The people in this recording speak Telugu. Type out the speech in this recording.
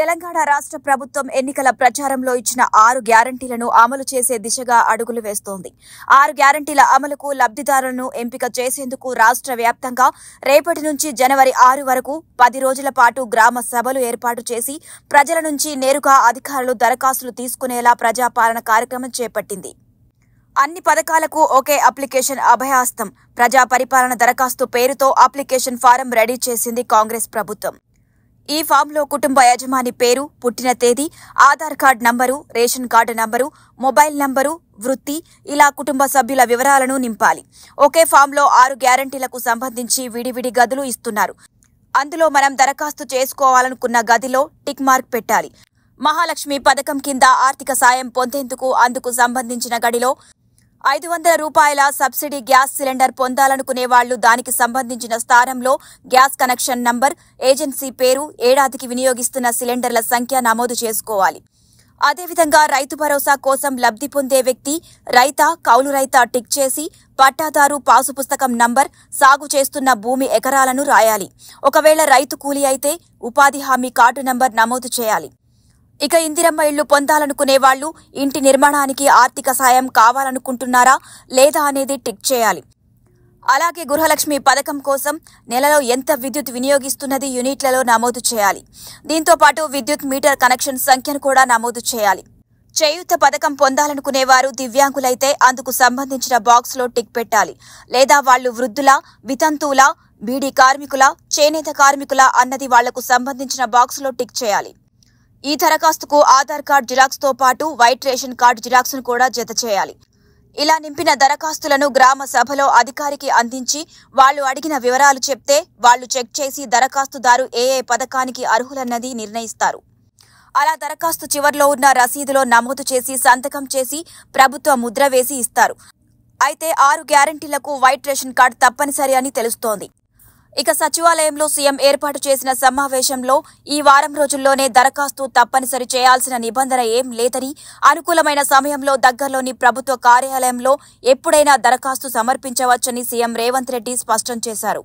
తెలంగాణ రాష్ట్ర ప్రభుత్వం ఎన్నికల ప్రచారంలో ఇచ్చిన ఆరు గ్యారంటీలను అమలు చేసే దిశగా అడుగులు వేస్తోంది ఆరు గ్యారంటీల అమలుకు లబ్దిదారులను ఎంపిక చేసేందుకు రాష్ట్ర వ్యాప్తంగా రేపటి నుంచి జనవరి ఆరు వరకు పది రోజుల పాటు గ్రామ సభలు ఏర్పాటు చేసి ప్రజల నుంచి నేరుగా అధికారులు దరఖాస్తులు తీసుకునేలా ప్రజాపాలన కార్యక్రమం చేపట్టింది అన్ని పథకాలకు ఒకే అప్లికేషన్ అభయాస్తం ప్రజా పరిపాలన దరఖాస్తు పేరుతో అప్లికేషన్ ఫారం రెడీ చేసింది కాంగ్రెస్ ప్రభుత్వం ఈ ఫామ్లో కుటుంబ యజమాని పేరు పుట్టిన తేదీ Aadhaar card number ration card number mobile number వృత్తి ఇలా కుటుంబ సభ్యుల వివరాలను నింపాలి ఒకే ఫామ్లో ఆరు గ్యారంటీలకు సంబంధించి విడివిడి గదులు ఇస్తున్నారు అందులో మనం దరఖాస్తు చేసుకోవాలనుకున్న గదిలో టిక్ మార్క్ పెట్టాలి మహాలక్ష్మి పథకం కింద ఆర్థిక సాయం పొందేందుకు అందుకు సంబంధించిన గడిలో ఐదు వందల రూపాయల సబ్సిడీ గ్యాస్ సిలిండర్ పొందాలనుకునే వాళ్లు దానికి సంబంధించిన స్థానంలో గ్యాస్ కనెక్షన్ నంబర్ ఏజెన్సీ పేరు ఏడాదికి వినియోగిస్తున్న సిలిండర్ల సంఖ్య నమోదు చేసుకోవాలి అదేవిధంగా రైతు భరోసా కోసం లబ్ధి పొందే వ్యక్తి రైత కౌలు రైత టిక్ చేసి పట్టాదారు పాసు పుస్తకం నంబర్ సాగు చేస్తున్న భూమి ఎకరాలను రాయాలి ఒకవేళ రైతు కూలీ అయితే ఉపాధి హామీ కార్డు నంబర్ నమోదు చేయాలి ఇక ఇందిరమ్మ ఇళ్లు పొందాలనుకునే వాళ్ళు ఇంటి నిర్మాణానికి ఆర్థిక సాయం కావాలనుకుంటున్నారా లేదా అనేది టిక్ చేయాలి అలాగే గృహలక్ష్మి పథకం కోసం నెలలో ఎంత విద్యుత్ వినియోగిస్తున్నది యూనిట్లలో నమోదు చేయాలి దీంతో పాటు విద్యుత్ మీటర్ కనెక్షన్ సంఖ్యను కూడా నమోదు చేయాలి చేయూత పథకం పొందాలనుకునేవారు దివ్యాంగులైతే అందుకు సంబంధించిన బాక్స్లో టిక్ పెట్టాలి లేదా వాళ్ళు వృద్ధుల వితంతువుల బీడీ కార్మికుల చేనేత కార్మికుల అన్నది వాళ్లకు సంబంధించిన బాక్స్లో టిక్ చేయాలి ఈ దరఖాస్తుకు ఆధార్ కార్డు జిరాక్స్ తో పాటు వైట్ రేషన్ కార్డు జిరాక్స్ ను కూడా జత చేయాలి ఇలా నింపిన దరఖాస్తులను గ్రామ సభలో అధికారికి అందించి వాళ్లు అడిగిన వివరాలు చెప్తే వాళ్లు చెక్ చేసి దరఖాస్తుదారు ఏ ఏ పథకానికి అర్హులన్నది నిర్ణయిస్తారు అలా దరఖాస్తు చివర్లో ఉన్న రసీదులో నమోదు చేసి సంతకం చేసి ప్రభుత్వ ముద్ర వేసి ఇస్తారు అయితే ఆరు గ్యారంటీలకు వైట్ రేషన్ కార్డు తప్పనిసరి అని తెలుస్తోంది ఇక సచివాలయంలో సీఎం ఏర్పాటు చేసిన సమావేశంలో ఈ వారం రోజుల్లోనే దరఖాస్తు తప్పనిసరి చేయాల్సిన నిబంధన ఏం లేదని అనుకూలమైన సమయంలో దగ్గర్లోని ప్రభుత్వ కార్యాలయంలో ఎప్పుడైనా దరఖాస్తు సమర్పించవచ్చని సీఎం రేవంత్ రెడ్డి స్పష్టం చేశారు